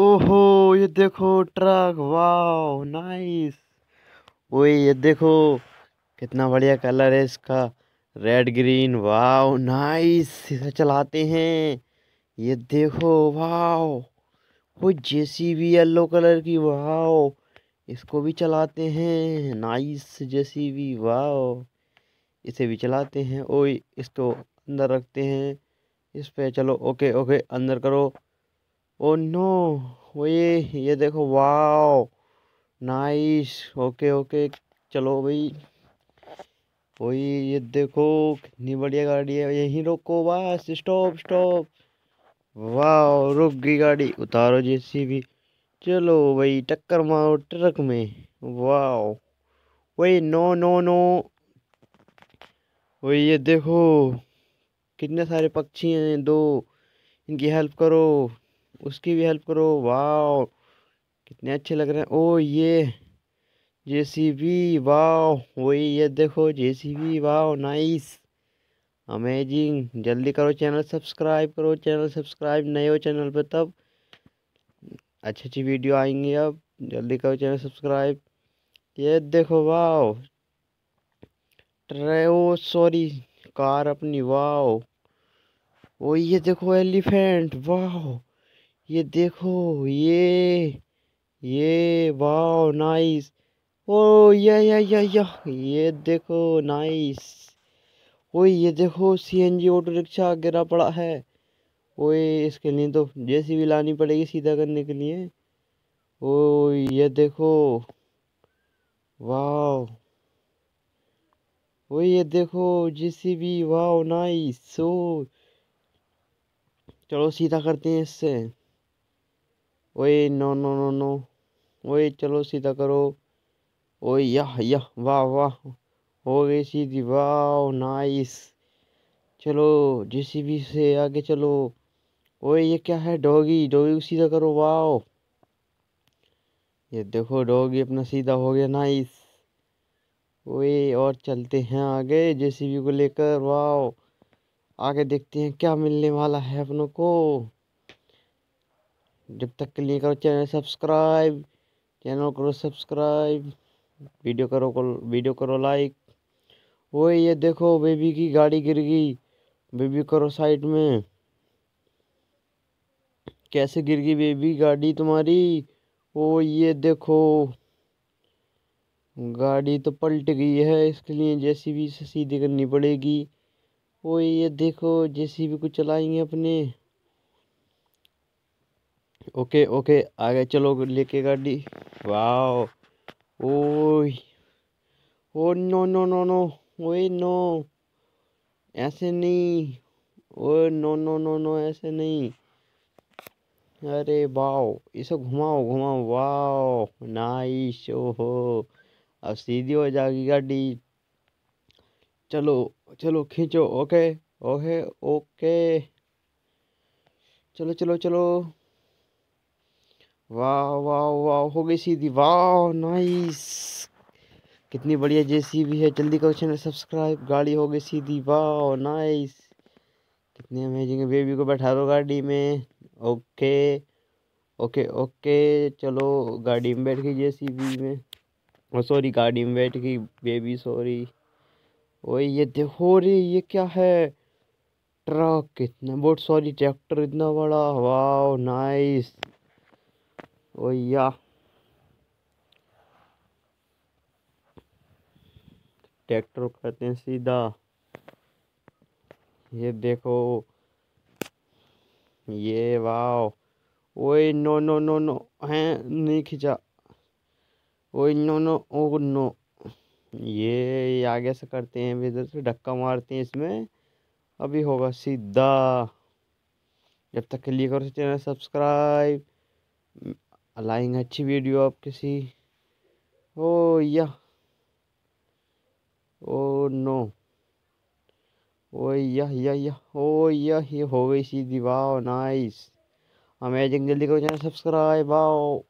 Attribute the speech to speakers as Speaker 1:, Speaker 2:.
Speaker 1: ओहो ये देखो ट्रक वाओ नाइस ओए ये देखो कितना बढ़िया कलर है इसका रेड ग्रीन वाओ नाइस इसे चलाते हैं ये देखो वाओ वो जेसीबी येलो कलर की वाओ इसको भी चलाते हैं नाइस जैसी भी वाओ इसे भी चलाते हैं ओ इसको तो अंदर रखते हैं इस पे चलो ओके ओके अंदर करो ओ नो ओए ये देखो वाओ नाइस ओके ओके चलो भाई वही ये देखो कितनी बढ़िया गाड़ी है यहीं रोको बस स्टॉप स्टॉप वाओ रुक गई गाड़ी उतारो जैसी भी चलो भाई टक्कर मारो ट्रक में वाओ वही नो नो नो वही ये देखो कितने सारे पक्षी हैं दो इनकी हेल्प करो उसकी भी हेल्प करो वाह कितने अच्छे लग रहे हैं ओ ये जे सी बी वाह वही ये देखो जे सी बी वाह नाइस अमेजिंग जल्दी करो चैनल सब्सक्राइब करो चैनल सब्सक्राइब नए हो चैनल पे तब अच्छी अच्छी वीडियो आएंगी अब जल्दी करो चैनल सब्सक्राइब ये देखो वाह ट्रे ओ सॉरी कार अपनी वाह ओ ये देखो एलिफेंट वाह ये देखो ये ये वाओ नाइस ओ या या या या ये देखो नाइस ओए ये देखो सीएनजी ऑटो रिक्शा गिरा पड़ा है ओए इसके लिए तो भी लानी पड़ेगी सीधा करने के लिए ओ ये देखो वाओ वो ये देखो भी वाह नाइस सो चलो सीधा करते हैं इससे ओए नो नो नो नो ओए चलो सीधा करो ओए यह यह वाह वाह हो गई सीधी वाह नाइस चलो जेसीबी से आगे चलो ओए ये क्या है डॉगी डॉगी को सीधा करो वाह ये देखो डॉगी अपना सीधा हो गया नाइस ओए और चलते हैं आगे जेसीबी को लेकर वाह आगे देखते हैं क्या मिलने वाला है अपनों को जब तक के लिए करो चैनल सब्सक्राइब चैनल करो सब्सक्राइब वीडियो करो वीडियो करो लाइक वो ये देखो बेबी की गाड़ी गिर गई बेबी करो साइड में कैसे गिर गई बेबी गाड़ी तुम्हारी वो ये देखो गाड़ी तो पलट गई है इसके लिए जेसीबी से सीधी करनी पड़ेगी वो ये देखो जेसीबी को चलाएंगे अपने ओके ओके आगे चलो लेके गाड़ी वाह oh oh no no no no ओए नो ऐसे नहीं oh no no no no ऐसे नहीं अरे वाओ इसे घुमाओ घुमाओ वाओ नाइस ओहो अब सीधी हो जाएगी गाड़ी चलो चलो खींचो ओके ओके ओके चलो चलो चलो वाह वाह वाह हो गई सीधी वाह नाइस कितनी बढ़िया जैसी भी है जल्दी करो चैनल सब्सक्राइब गाड़ी हो गई सीधी वाह नाइस कितनी अमेजिंग है बेबी को बैठा दो गाड़ी में ओके ओके ओके चलो गाड़ी में बैठ गई जैसी भी में और सॉरी गाड़ी में बैठ गई बेबी सॉरी ओए ये देखो रे ये क्या है ट्रक इतना बहुत सॉरी ट्रैक्टर इतना बड़ा वाह नाइस Oh yeah. ट्रैक्टर करते हैं सीधा ये देखो ये वाओ ओए नो नो नो नो है नहीं खींचा ओए नो नो ओ नो ये आगे से करते हैं इधर से धक्का मारते हैं इसमें अभी होगा सीधा जब तक के लिए करो चैनल सब्सक्राइब अलाइंग अच्छी वीडियो आप किसी ओ या ओ नो ओ या या या ओ या ये हो गई सीधी वाह नाइस अमेजिंग जल्दी करो चैनल सब्सक्राइब आओ